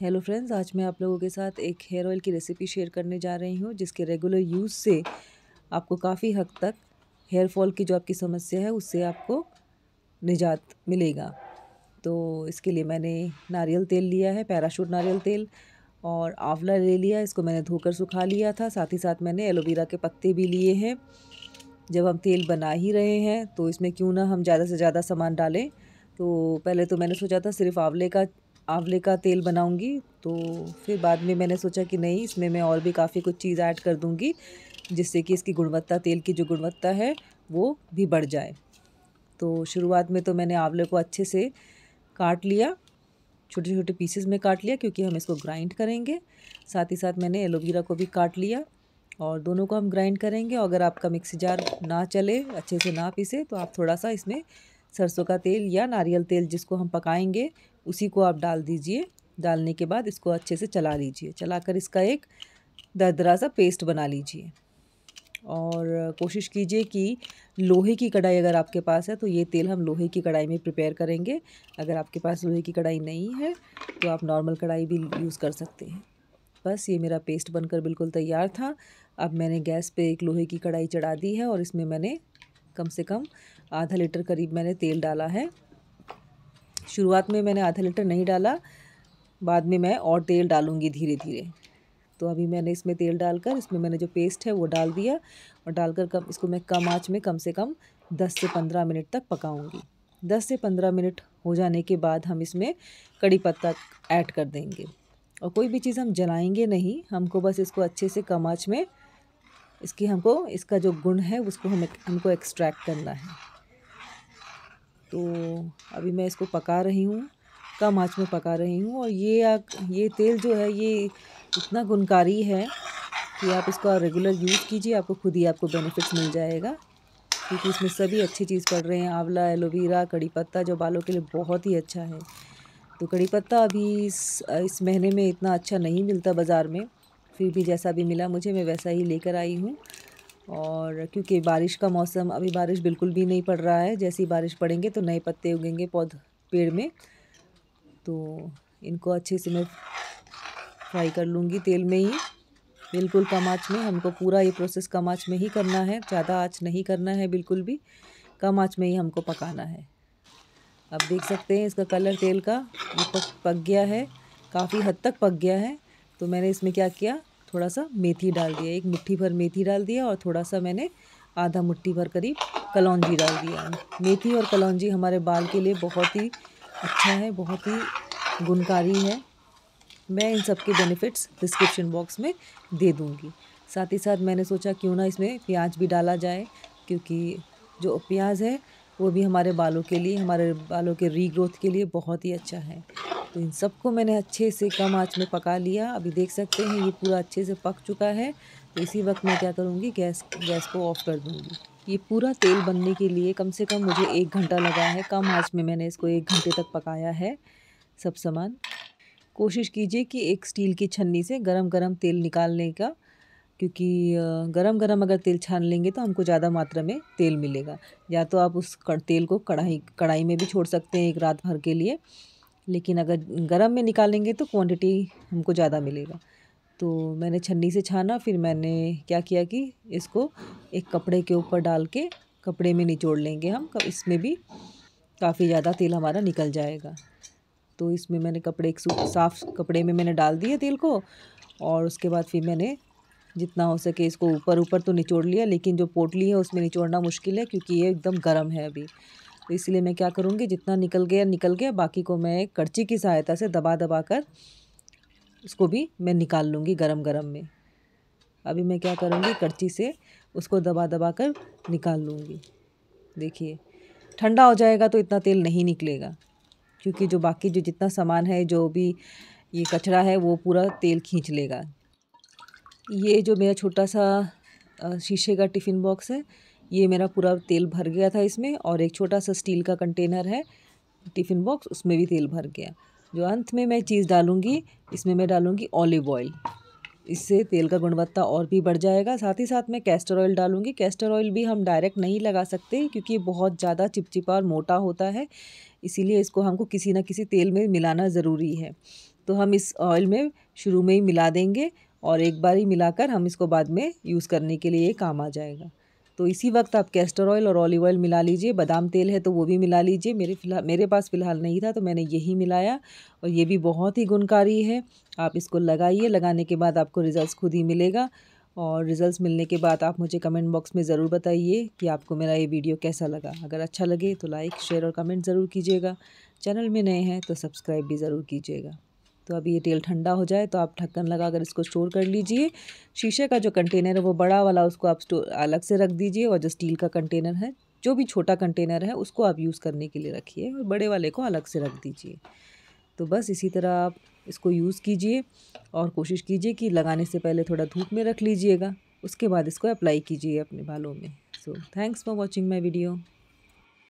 hello friends आज मैं आप लोगों के साथ एक हेयर ऑयल की रेसिपी शेयर करने जा रही हूँ जिसके रेगुलर यूज़ से आपको काफ़ी हद तक हेयर फॉल की जो आपकी समस्या है उससे आपको निजात मिलेगा तो इसके लिए मैंने नारियल तेल लिया है पैराशूट नारियल तेल और आंवला ले लिया इसको मैंने धोकर सुखा लिया था साथ ही साथ मैंने एलोवेरा के पत्ते भी लिए हैं जब हम तेल बना ही रहे हैं तो इसमें क्यों ना हम ज़्यादा से ज़्यादा सामान डालें तो पहले तो मैंने सोचा था सिर्फ आंवले का आंवले का तेल बनाऊंगी तो फिर बाद में मैंने सोचा कि नहीं इसमें मैं और भी काफ़ी कुछ चीज़ ऐड कर दूंगी जिससे कि इसकी गुणवत्ता तेल की जो गुणवत्ता है वो भी बढ़ जाए तो शुरुआत में तो मैंने आंवले को अच्छे से काट लिया छोटे छोटे पीसेस में काट लिया क्योंकि हम इसको ग्राइंड करेंगे साथ ही साथ मैंने एलोवेरा को भी काट लिया और दोनों को हम ग्राइंड करेंगे अगर आपका मिक्सी जार ना चले अच्छे से ना पीसे तो आप थोड़ा सा इसमें सरसों का तेल या नारियल तेल जिसको हम पकाएंगे उसी को आप डाल दीजिए डालने के बाद इसको अच्छे से चला लीजिए चलाकर इसका एक दरदरा सा पेस्ट बना लीजिए और कोशिश कीजिए कि लोहे की कढ़ाई अगर आपके पास है तो ये तेल हम लोहे की कढ़ाई में प्रिपेयर करेंगे अगर आपके पास लोहे की कढ़ाई नहीं है तो आप नॉर्मल कढ़ाई भी यूज़ कर सकते हैं बस ये मेरा पेस्ट बनकर बिल्कुल तैयार था अब मैंने गैस पे एक लोहे की कढ़ाई चढ़ा दी है और इसमें मैंने कम से कम आधा लीटर करीब मैंने तेल डाला है शुरुआत में मैंने आधा लीटर नहीं डाला बाद में मैं और तेल डालूँगी धीरे धीरे तो अभी मैंने इसमें तेल डालकर इसमें मैंने जो पेस्ट है वो डाल दिया और डालकर कम इसको मैं कम आँच में कम से कम दस से पंद्रह मिनट तक पकाऊँगी दस से पंद्रह मिनट हो जाने के बाद हम इसमें कड़ी पत्ता ऐड कर देंगे और कोई भी चीज़ हम जलाएंगे नहीं हमको बस इसको अच्छे से कम आँच में इसकी हमको इसका जो गुण है उसको हमें हमको एक्सट्रैक्ट करना है तो अभी मैं इसको पका रही हूँ कम आँच में पका रही हूँ और ये आ, ये तेल जो है ये इतना गुणकारी है कि आप इसका रेगुलर यूज़ कीजिए आपको खुद ही आपको बेनिफिट्स मिल जाएगा क्योंकि इसमें सभी अच्छी चीज़ पड़ रहे हैं आंवला एलोवेरा कड़ी पत्ता जो बालों के लिए बहुत ही अच्छा है तो कड़ी पत्ता अभी इस, इस महीने में इतना अच्छा नहीं मिलता बाज़ार में फिर भी जैसा भी मिला मुझे मैं वैसा ही लेकर आई हूँ और क्योंकि बारिश का मौसम अभी बारिश बिल्कुल भी नहीं पड़ रहा है जैसी बारिश पड़ेंगे तो नए पत्ते उगेंगे पौध पेड़ में तो इनको अच्छे से मैं फ्राई कर लूँगी तेल में ही बिल्कुल कम आँच में हमको पूरा ये प्रोसेस कम आँच में ही करना है ज़्यादा आँच नहीं करना है बिल्कुल भी कम आँच में ही हमको पकाना है अब देख सकते हैं इसका कलर तेल का ये पक पक गया है काफ़ी हद तक पक गया है तो मैंने इसमें क्या किया थोड़ा सा मेथी डाल दिया एक मुट्ठी भर मेथी डाल दिया और थोड़ा सा मैंने आधा मुट्ठी भर करीब कलौंजी डाल दिया मेथी और कलौंजी हमारे बाल के लिए बहुत ही अच्छा है बहुत ही गुणकारी है मैं इन सब के बेनिफिट्स डिस्क्रिप्शन बॉक्स में दे दूँगी साथ ही साथ मैंने सोचा क्यों ना इसमें प्याज भी डाला जाए क्योंकि जो प्याज है वो भी हमारे बालों के लिए हमारे बालों के रीग्रोथ के लिए बहुत ही अच्छा है तो इन सबको मैंने अच्छे से कम आँच में पका लिया अभी देख सकते हैं ये पूरा अच्छे से पक चुका है तो इसी वक्त मैं क्या करूँगी गैस गैस को ऑफ़ कर दूँगी ये पूरा तेल बनने के लिए कम से कम मुझे एक घंटा लगा है कम आँच में मैंने इसको एक घंटे तक पकाया है सब सामान कोशिश कीजिए कि एक स्टील की छन्नी से गरम गरम तेल निकालने का क्योंकि गरम गरम अगर तेल छान लेंगे तो हमको ज़्यादा मात्रा में तेल मिलेगा या तो आप उस तेल को कढ़ाई कढ़ाई में भी छोड़ सकते हैं एक रात भर के लिए लेकिन अगर गर्म में निकालेंगे तो क्वांटिटी हमको ज़्यादा मिलेगा तो मैंने छन्नी से छाना फिर मैंने क्या किया कि इसको एक कपड़े के ऊपर डाल के कपड़े में निचोड़ लेंगे हम तो इसमें भी काफ़ी ज़्यादा तेल हमारा निकल जाएगा तो इसमें मैंने कपड़े एक साफ़ कपड़े में मैंने डाल दिया तेल को और उसके बाद फिर मैंने जितना हो सके इसको ऊपर ऊपर तो निचोड़ लिया लेकिन जो पोटली है उसमें निचोड़ना मुश्किल है क्योंकि ये एकदम गर्म है अभी तो इसलिए मैं क्या करूँगी जितना निकल गया निकल गया बाकी को मैं एक कड़ची की सहायता से दबा दबा कर उसको भी मैं निकाल लूँगी गरम गरम में अभी मैं क्या करूँगी कड़ची से उसको दबा दबा कर निकाल लूँगी देखिए ठंडा हो जाएगा तो इतना तेल नहीं निकलेगा क्योंकि जो बाकी जो जितना सामान है जो भी ये कचरा है वो पूरा तेल खींच लेगा ये जो मेरा छोटा सा शीशे का टिफ़िन बॉक्स है ये मेरा पूरा तेल भर गया था इसमें और एक छोटा सा स्टील का कंटेनर है टिफ़िन बॉक्स उसमें भी तेल भर गया जो अंत में मैं चीज़ डालूँगी इसमें मैं डालूँगी ऑलिव ऑयल इससे तेल का गुणवत्ता और भी बढ़ जाएगा साथ ही साथ मैं कैस्टर ऑयल डालूँगी कैस्टर ऑयल भी हम डायरेक्ट नहीं लगा सकते क्योंकि ये बहुत ज़्यादा चिपचिपा और मोटा होता है इसीलिए इसको हमको किसी ना किसी तेल में मिलाना ज़रूरी है तो हम इस ऑयल में शुरू में ही मिला देंगे और एक बार ही मिलाकर हम इसको बाद में यूज़ करने के लिए काम आ जाएगा तो इसी वक्त आप कैस्टर ऑयल और ऑलिव ऑयल मिला लीजिए बादाम तेल है तो वो भी मिला लीजिए मेरे फिलहाल मेरे पास फ़िलहाल नहीं था तो मैंने यही मिलाया और ये भी बहुत ही गुणकारी है आप इसको लगाइए लगाने के बाद आपको रिज़ल्ट खुद ही मिलेगा और रिज़ल्ट्स मिलने के बाद आप मुझे कमेंट बॉक्स में ज़रूर बताइए कि आपको मेरा ये वीडियो कैसा लगा अगर अच्छा लगे तो लाइक शेयर और कमेंट ज़रूर कीजिएगा चैनल में नए हैं तो सब्सक्राइब भी ज़रूर कीजिएगा तो अब ये तेल ठंडा हो जाए तो आप ढक्कन लगा कर इसको स्टोर कर लीजिए शीशे का जो कंटेनर है वो बड़ा वाला उसको आप स्टोर अलग से रख दीजिए और जो स्टील का कंटेनर है जो भी छोटा कंटेनर है उसको आप यूज़ करने के लिए रखिए और बड़े वाले को अलग से रख दीजिए तो बस इसी तरह आप इसको यूज़ कीजिए और कोशिश कीजिए कि लगाने से पहले थोड़ा धूप में रख लीजिएगा उसके बाद इसको अप्लाई कीजिए अपने बालों में so thanks for watching my video